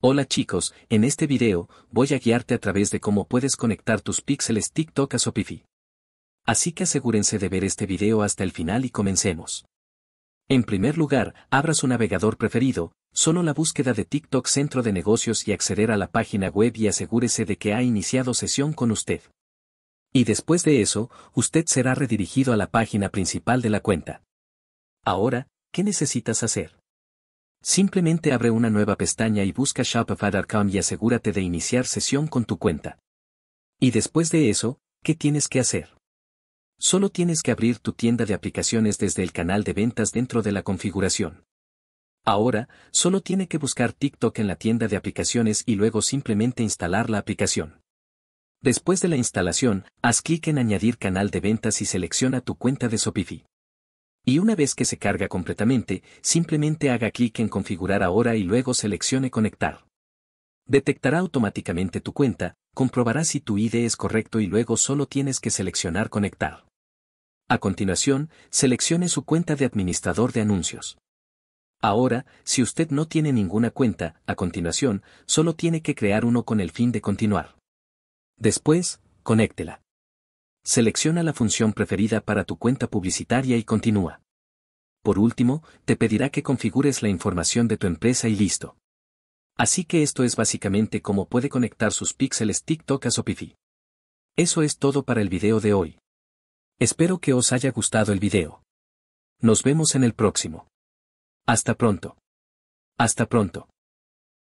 Hola chicos, en este video, voy a guiarte a través de cómo puedes conectar tus píxeles TikTok a Shopify. Así que asegúrense de ver este video hasta el final y comencemos. En primer lugar, abra su navegador preferido, solo la búsqueda de TikTok Centro de Negocios y acceder a la página web y asegúrese de que ha iniciado sesión con usted. Y después de eso, usted será redirigido a la página principal de la cuenta. Ahora, ¿qué necesitas hacer? Simplemente abre una nueva pestaña y busca Shopify.com y asegúrate de iniciar sesión con tu cuenta. Y después de eso, ¿qué tienes que hacer? Solo tienes que abrir tu tienda de aplicaciones desde el canal de ventas dentro de la configuración. Ahora, solo tiene que buscar TikTok en la tienda de aplicaciones y luego simplemente instalar la aplicación. Después de la instalación, haz clic en Añadir canal de ventas y selecciona tu cuenta de Shopify. Y una vez que se carga completamente, simplemente haga clic en Configurar ahora y luego seleccione Conectar. Detectará automáticamente tu cuenta, comprobará si tu ID es correcto y luego solo tienes que seleccionar Conectar. A continuación, seleccione su cuenta de administrador de anuncios. Ahora, si usted no tiene ninguna cuenta, a continuación, solo tiene que crear uno con el fin de continuar. Después, conéctela. Selecciona la función preferida para tu cuenta publicitaria y continúa. Por último, te pedirá que configures la información de tu empresa y listo. Así que esto es básicamente cómo puede conectar sus píxeles TikTok a Shopify. Eso es todo para el video de hoy. Espero que os haya gustado el video. Nos vemos en el próximo. Hasta pronto. Hasta pronto.